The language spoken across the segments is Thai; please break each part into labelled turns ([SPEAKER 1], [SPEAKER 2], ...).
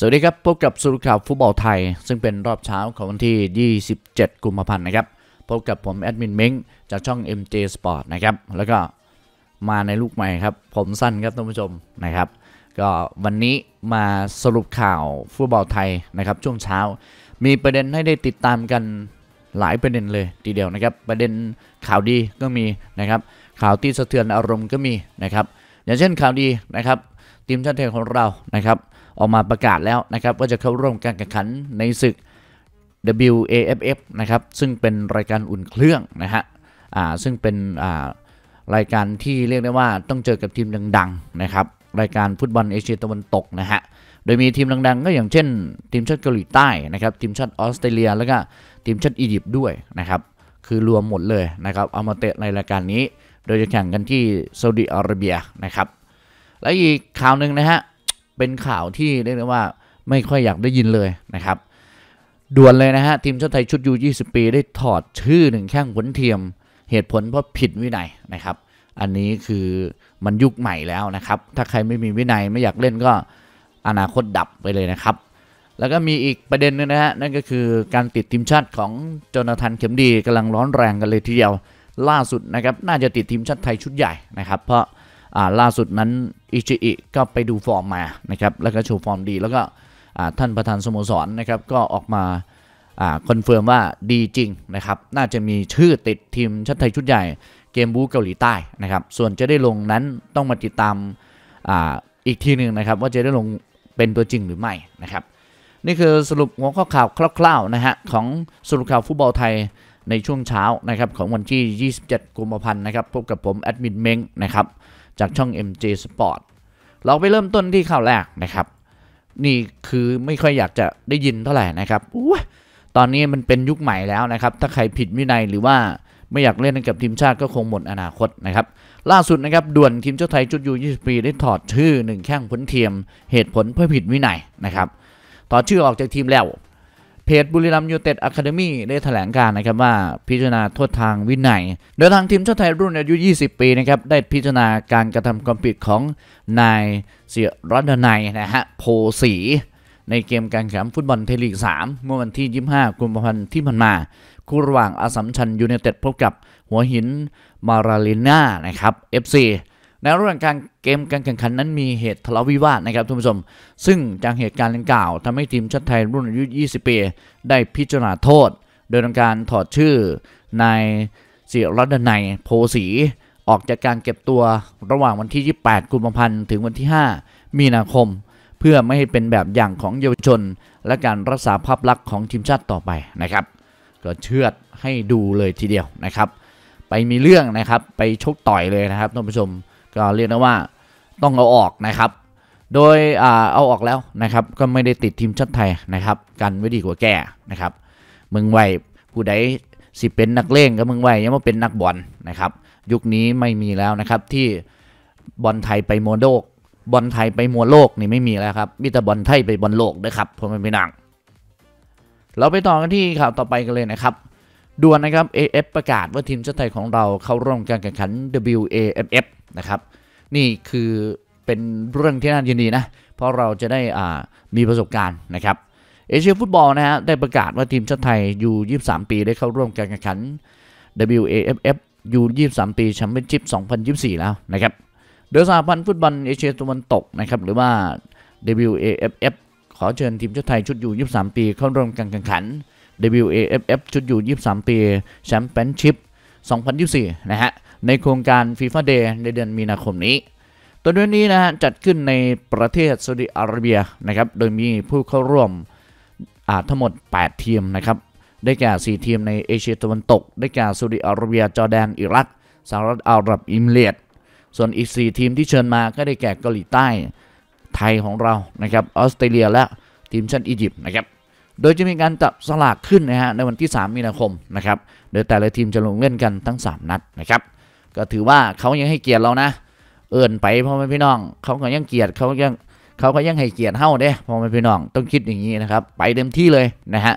[SPEAKER 1] สวัสดีครับ พบกับสุรข่าวฟุตบอลไทย ซึ่งเป็นรอบเช้าของวันที่ 27 กุมภาพันธ์นะครับ พบกับผมแอดมินเม้งจากช่อง MJ Sport นะครับ แล้วก็มาในลูกใหม่ครับ ผมสั้นครับท่านผู้ชมนะครับ ก็วันนี้มาสรุปข่าวฟุตบอลไทยนะครับ ช่วงเช้า มีประเด็นให้ได้ติดตามกันหลายประเด็นเลยทีเดียวนะครับประเด็นข่าวดีก็มีนะครับข่าวที่สะเทือนอารมณ์ก็มีนะครับอย่างเช่นข่าวดีนะครับทีมชาติไทยของเรานะครับออกมาประกาศแล้วนะครับว่าจะเข้าร่วมการแข่งขันในศึก WAFF นะครับซึ่งเป็นรายการอุ่นเครื่องนะฮะอ่าซึ่งเป็นอ่ารายการที่เรียกได้ว่าต้องเจอกับทีมดังๆนะครับรายการฟุตบอลเอเชียตะวันตกนะฮะ โดยมีทีมดังๆก็อย่างเช่น ทีมชาติเกาหลีใต้นะครับทีมชาติออสเตรเลียแล้วก็ทีมชาติอียิปต์ด้วยนะครับคือรวมหมดเลยนะครับเอามาเตะในรายการนี้โดยจะแข่งกันที่ซาอุดิอาระเบียนะครับและอีกข่าวหนึ่งนะฮะเป็นข่าวที่ เรียกได้ว่าไม่ค่อยอยากได้ยินเลยนะครับด่วนเลยนะฮะทีมชาติไทยชุดยู20 ปีได้ถอดชื่อหนึ่งแข้งขนเทียมเหตุผลเพราะผิดวินัยนะครับ อันนี้คือมันยุคใหม่แล้วนะครับ ถ้าใครไม่มีวินัยไม่อยากเล่นก็อนาคตดับไปเลยนะครับ แล้วก็มีอีกประเด็นนึงนะฮะนั่นก็คือการติดทีมชาติของจนาธานเข็มดีกำลังร้อนแรงกันเลยทีเดียวล่าสุดนะครับ น่าจะติดทีมชาติไทยชุดใหญ่นะครับเพราะล่าสุดนั้นอิจิอิก็ไปดูฟอร์มมานะครับ แล้วก็โชว์ฟอร์มดี แล้วก็ท่านประธานสโมสรนนะครับก็ออกมาคอนเฟิร์มว่าดีจริงนะครับ น่าจะมีชื่อติดทีมชาติไทยชุดใหญ่เกมบูเกาหลีใต้นะครับ ส่วนจะได้ลงนั้นต้องมาติดตามออีกทีหนึ่งนะครับ ว่าจะได้ลงเป็นตัวจริงหรือไม่นะครับ นี่คือสรุปหัวข้อข่าวคร่าวๆนะฮะของสรุปข่าวฟุตบอลไทยในช่วงเช้านะครับของวันที่ 27กุมภาพันธ์นะครับพบกับผมแอดมินเม้งนะครับจากช่อง MJ Sport เราไปเริ่มต้นที่ข่าวแรกนะครับ นี่คือไม่ค่อยอยากจะได้ยินเท่าไหร่นะครับ ตอนนี้มันเป็นยุคใหม่แล้วนะครับ ถ้าใครผิดวินัยหรือว่าไม่อยากเล่นกับทีมชาติก็คงหมดอนาคตนะครับ ล่าสุดนะครับ ด่วนทีมชาติไทยจุดยู20ปีได้ถอดชื่อหนึ่งแข้งพ้นเทียมเหตุผลเพื่อผิดวินัยนะครับถอดชื่อออกจากทีมแล้วเพจบุรีรัมยูเต็ดอะคาเดมี่ได้แถลงการนะครับว่าพิจารณาโทษทางวินัยโดยทางทีมชาติไทยรุ่นอายุ 20 ปีนะครับ ได้พิจารณาการกระทำความผิดของนายเสียรัตนไนนะฮะโพสี ในเกมการแข่งฟุตบอลเทลีก 3 เมื่อวันที่ 25 กุมภาพันธ์ที่ผ่านมา คู่ระหว่างอาสัมชัญยูเนเต็ดพบกับหัวหิน มาราลิน่านะครับ FC ในระหว่างการเกมการแข่งขัน นั้นมีเหตุทะเลาะวิวาทนะครับท่านผู้ชม ซึ่งจากเหตุการณ์ดังกล่าว ทำให้ทีมชาติไทยรุ่นอายุ20 ปี ได้พิจารณาโทษ โดยทำการถอดชื่อนายเสียรัตนไนโพสี ออกจากการเก็บตัวระหว่างวันที่ 28 กุมภาพันธ์ถึงวันที่ 5 มีนาคม เพื่อไม่ให้เป็นแบบอย่างของเยาวชน และการรักษาภาพลักษณ์ของทีมชาติต่อไปนะครับ ก็เชือดให้ดูเลยทีเดียวนะครับ ไปมีเรื่องนะครับไปชกต่อยเลยนะครับ ท่านผู้ชมก็เรียกได้ว่าต้องเอาออกนะครับ โดยเอาออกแล้วนะครับก็ไม่ได้ติดทีมชาติไทยนะครับกันไว้ดีกว่าแก่นะครับมึงไหวผู้ใดสิเป็นนักเลงก็มึงไหวยังมาเป็นนักบอลนะครับ ยุคนี้ไม่มีแล้วนะครับที่บอลไทยไปมัวโลกบอลไทยไปมัวโลกนี่ไม่มีแล้วครับมีแต่บอลไทยไปบอลโลกนะครับผมไม่นังเราไปต่อกันที่ข่าวต่อไปกันเลยนะครับด่วนนะครับ AF ประกาศว่าทีมชาติไทยของเราเข้าร่วมการแข่งขัน WAFF นะครับนี่คือเป็นเรื่องที่น่ายินดีนะ เพราะเราจะได้อ่ามีประสบการณ์นะครับเอเชียฟุตบอลนะฮะได้ประกาศว่าทีมชาติไทยยู23 ปีได้เข้าร่วมการแข่งขัน WAFF ยู23 ปีแชมเปี้ยนชิพ 2024 แล้วนะครับโดยสหพันธ์ฟุตบอลเอเชียตะวันตกนะครับหรือว่า WAFF ขอเชิญทีมชาติไทยชุดยู23 ปีเข้าร่วมการแข่งขัน WAFF ชุดยู23 ปีแชมเปี้ยนชิพ 2024 นะฮะในโครงการ FIFA Day ในเดือนมีนาคมนี้ ตัวนี้นี้นะฮะจัดขึ้นในประเทศซาอุดิอาระเบียนะครับ โดยมีผู้เข้าร่วมทั้งหมด 8 ทีมนะครับ ได้แก่ 4 ทีมในเอเชีย ตะวันตก ได้แก่ซาอุดิอาระเบีย จอร์แดน อิรักสหรัฐอาหรับอิมเรตส่วนอีก 4 ทีมที่เชิญมาก็ได้แก่เกาหลีใต้ ไทยของเรา นะครับ ออสเตรเลีย และทีมชาติอียิปต์นะครับ โดยจะมีการจับสลากขึ้นนะฮะในวันที่ 3 มีนาคมนะครับ โดยแต่ละทีมจะลงเล่นกันทั้ง 3นัดนะครับก็ถือว่าเขายังให้เกียรติเรานะเอินไปพ่อแม่พี่น้องเขาก็ยังเกียรติเขายังเขาก็ยังให้เกียรติเฮ้าเด้พ่อแม่พี่น้องต้องคิดอย่างนี้นะครับ ไปเต็มที่เลยนะฮะ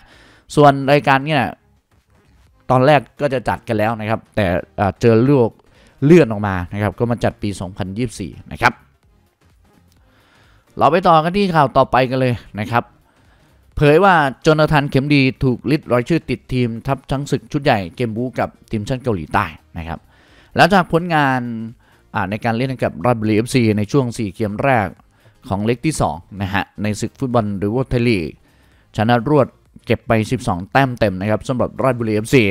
[SPEAKER 1] ส่วนรายการเนี่ยตอนแรกก็จะจัดกันแล้วนะครับ แต่เจอลอกเลื่อนออกมานะครับ ก็มาจัดปี2024นะครับเราไปต่อกันที่ข่าวต่อไปกันเลยนะครับ เผยว่าโจนาธานเข็มดีถูกลิดรอยชื่อติดทีม ทัพช้งศึกชุดใหญ่เกมบูกับทีมชาติเกาหลีใต้นะครับหลังจากผลงานในการเล่นกับราชบุรีเอฟซีในช่วง 4เกมแรกของเล็กที่2นะฮะในศึกฟุตบอลหรือว่าเทลีชนะรวดเก็บไป 12 แต้มเต็มนะครับสำหรับราชบุรีเอฟซี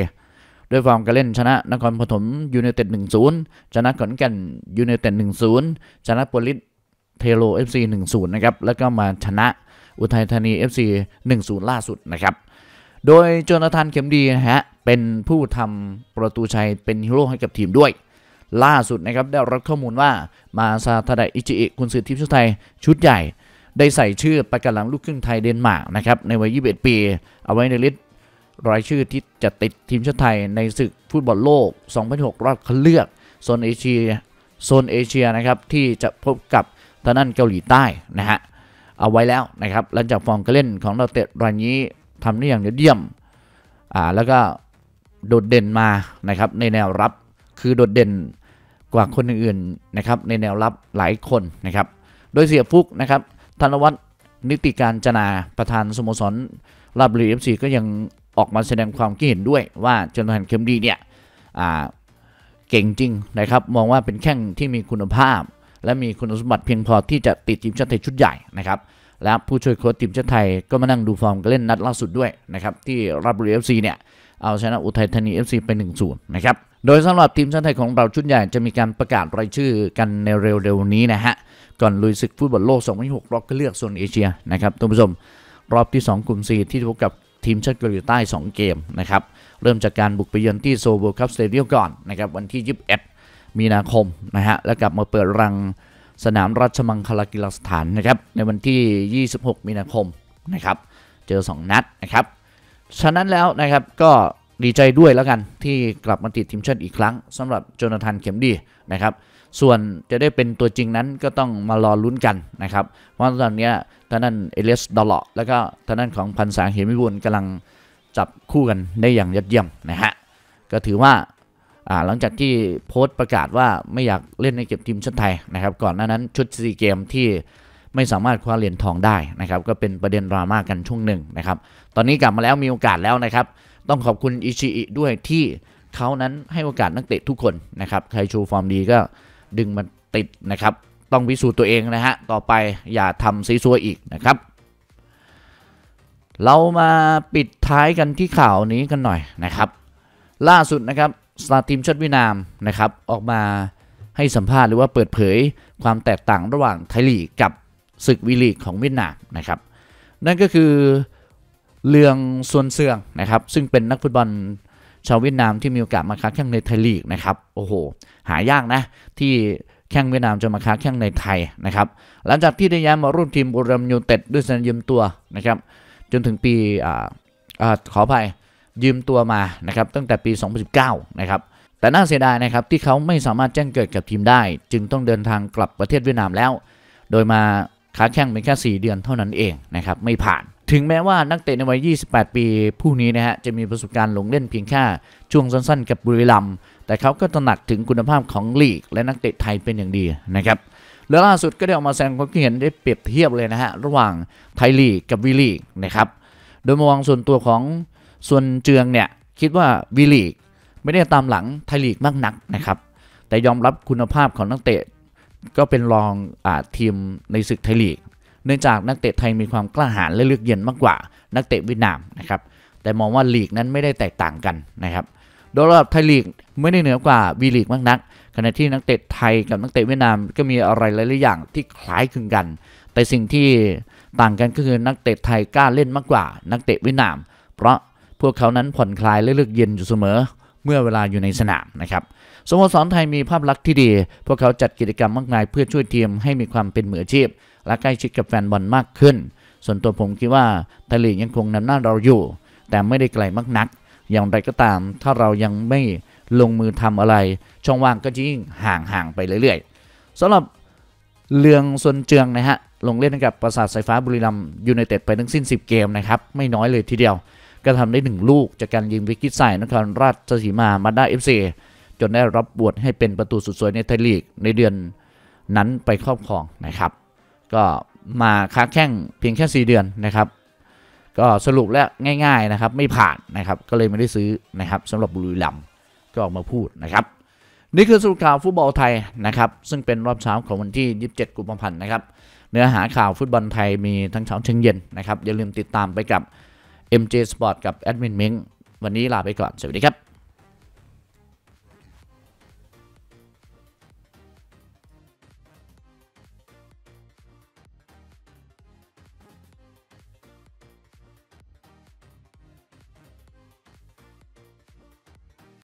[SPEAKER 1] ด้วยฟอร์มการเล่นชนะนครปฐมยูเนเต็ด1-0 ชนะขอนแก่นยูเนเต็ด1-0 ชนะปปลิสเทโลเอซี1-0 นะครับ แล้วก็มาชนะอุทัยธานี FC 1-0 ล่าสุดนะครับ โดยโจนาธานเข็มดีนะฮะเป็นผู้ ทำ ประตูชัย เป็นฮีโร่ให้กับทีมด้วย ล่าสุด นะครับ ได้รับข้อมูลว่ามาซาทาไดอิจิเอะคุณสือทีมชาติไทยชุดใหญ่ ได้ใส่ชื่อประกันหลังลูกครึ่งไทยเดนมาร์กนะ ครับ ในวัย 21 ปี เอาไว้ในลิสต์ราย ชื่อที่จะ ติดทีมชาติไทยใน ศึกฟุตบอลโลก2006รอบคัดเลือกโซนเอเชียโซนเอเชียนะครับที่จะพบกับทางด้านเกาหลีใต้นะฮะเอาไว้แล้วนะครับหลังจากฟอร์มการเล่นของเราเตะรายนี้ทำได้อย่างยอดเยี่ยมอ่าแล้วก็โดดเด่นมานะครับในแนวรับคือโดดเด่นกว่าคนอื่นๆนะครับในแนวรับหลายคนนะครับโดยเสียฟุกนะครับธนวัฒน์นิติการจนา ประธานสโมสรราบรีเอฟซีก็ยังออกมาแสดงความคิดเห็นด้วย ว่าจนทันเข็มดีเนี่ยเก่งจริงนะครับมองว่าเป็นแข้งที่มีคุณภาพ และมีคุณสมบัติเพียงพอที่จะติดทีมชาติไทยชุดใหญ่นะครับและผู้ช่วยโค้ชทีมชาติไทยก็มานั่งดูฟอร์มการเล่นนัดล่าสุดด้วยนะครับที่ราบรีเอฟซีเนี่ยเอาชนะอุทัยธานีเอฟซีไปหนึ่งศูนนะครับ โดยสำหรับทีมชาติไทยของเราชุดใหญ่จะมีการประกาศรายชื่อกันในเร็วๆนี้นะฮะ ก่อนลุยศึกฟุตบอลโลก 2006รอบก็เลือกโซนเอเชียนะครับท่านผู้ชม รอบที่ 2 กลุ่ม 4 ที่พบกับทีมชาติเกาหลีใต้ 2 เกม นะครับ เริ่มจากการบุกไปเยือนที่โซโบคัพสเตเดียมก่อนนะครับวันที่ 21 มีนาคมนะฮะ แล้วกลับมาเปิดรังสนามราชมังคลากีฬาสถานนะครับในวันที่ 26 มีนาคมนะครับ เจอ 2 นัดนะครับฉะนั้นแล้วนะครับก็ดีใจด้วยแล้วกันที่กลับมาติดทีมชาติอีกครั้งสำหรับโจนาธานเข็มดีนะครับ ส่วนจะได้เป็นตัวจริงนั้นก็ต้องมารอลุ้นกันนะครับ เพราะตอนนี้ท่านั้นเอเลสดอลเลาะแล้วก็ท่านั้นของพันสาเหมิบุญกำลังจับคู่กันได้อย่างยอดเยี่ยมนะฮะ ก็ถือว่าหลังจากที่โพสต์ประกาศว่าไม่อยากเล่นในเก็บทีมชาติไทยนะครับ ก่อนหน้านั้นชุดซีเกมที่ไม่สามารถคว้าเหรียญทองได้นะครับก็เป็นประเด็นดราม่ากันช่วงหนึ่งนะครับตอนนี้กลับมาแล้วมีโอกาสแล้วนะครับ ต้องขอบคุณอิชิอิด้วยที่เขานั้นให้โอกาสนักเตะทุกคนนะครับใครชูฟอร์มดีก็ดึงมาติดนะครับต้องพิสูจน์ตัวเองนะฮะต่อไปอย่าทำซีซัวอีกนะครับ เรามาปิดท้ายกันที่ข่าวนี้กันหน่อยนะครับ ล่าสุดนะครับสตาร์ทีมชาติเวียดนามนะครับออกมาให้สัมภาษณ์หรือว่าเปิดเผยความแตกต่างระหว่างไทยลีกกับศึกวีลีกของเวียดนามนะครับนั่นก็คือเลืองส่วนเสืองนะครับ ซึ่งเป็นนักฟุตบอลชาวเวียดนามที่มีโอกาสมาค้าแข้งในไทยลีกนะครับโอ้โหหายากนะที่แข้งเวียดนามจะมาค้าแข้งในไทยนะครับหลังจากที่ได้ย้ายมาร่วมทีมบุรีรัมยูเต็ดด้วยสัญญยืมตัวนะครับจนถึงปีอ่าอ่าขออภัยยืมตัวมานะครับตั้งแต่ปี 2019นะครับ แต่น่าเสียดายนะครับที่เขาไม่สามารถแจ้งเกิดกับทีมได้จึงต้องเดินทางกลับประเทศเวียดนามแล้วโดยมาค้าแข่งเป็นแค่4เดือนเท่านั้นเองนะครับไม่ผ่านถึงแม้ว่านักเตะในวัย 28 ปีผู้นี้นะฮะจะมีประสบการณ์ลงเล่นเพียงแค่ช่วงสั้นๆ กับบุรีรัมย์แต่เขาก็ตระหนักถึงคุณภาพของลีก และนักเตะไทยเป็นอย่างดีนะครับและล่าสุดก็ได้ออกมาแสดงความคิดเห็นได้เปรียบเทียบเลยนะฮะ ระหว่างไทยลีกกับวีลีกนะครับโดยมองส่วนตัวของส่วนเจืองเนี่ยคิดว่าวีลีกไม่ได้ตามหลังไทยลีกมากนักนะครับแต่ยอมรับคุณภาพของนักเตะก็เป็นรองอทีมในศึกไทยลีก เนื่องจากนักเตะไทยมีความกล้าหาญและเลือกเย็นมากกว่านักเตะเวียดนามนะครับ แต่มองว่าลีกนั้นไม่ได้แตกต่างกันนะครับ โดยระดับไทยลีกไม่ได้เหนือกว่าวีลีกมากนัก ขณะที่นักเตะไทยกับนักเตะเวียดนามก็มีอะไรหลาย ๆ อย่างที่คล้ายคลึงกัน แต่สิ่งที่ต่างกันก็คือ นักเตะไทยกล้าเล่นมากกว่า นักเตะเวียดนาม เพราะพวกเขานั้นผ่อนคลายและเลือกเย็นอยู่เสมอเมื่อเวลาอยู่ในสนามนะครับสโมสรไทยมีภาพลักษณ์ที่ดี พวกเขาจัดกิจกรรมมากมายเพื่อช่วยทีมให้มีความเป็นมืออาชีพ และใกล้ชิดกับแฟนบอลมากขึ้น ส่วนตัวผมคิดว่าไทยลีกยังคงนำหน้าเราอยู่ แต่ไม่ได้ไกลมากนัก อย่างไรก็ตาม ถ้าเรายังไม่ลงมือทำอะไรช่องว่างก็ยิ่งห่างๆไปเรื่อยๆสำหรับเลืองส่วนเจืองนะฮะลงเล่นกับประสาทสายฟ้าบุรีรัมยูไนเต็ดไปทั้งสิ้น10เกมนะครับไม่น้อยเลยทีเดียว ก็ทำได้ 1 ลูกจากการยิงวิกิตใส่นครราชสีมามาได้เอฟซีจนได้รับบวชให้เป็นประตูสุดสวยในไทยลีกในเดือนนั้นไปครอบครองนะครับ ก็มาค้าแข้งเพียงแค่ 4 เดือนนะครับก็สรุปแล้วง่ายๆนะครับไม่ผ่านนะครับก็เลยไม่ได้ซื้อนะครับสำหรับบุรีรัมย์ก็ออกมาพูดนะครับ นี่คือสรุปข่าวฟุตบอลไทยนะครับ ซึ่งเป็นรอบเช้าของวันที่ 27 กุมภาพันธ์นะครับเนื้อหาข่าวฟุตบอลไทยมีทั้งเช้าเช้งเย็นนะครับอย่าลืมติดตามไปกับ MJ Sport กับแอดมินเม้งวันนี้ลาไปก่อนสวัสดีครับ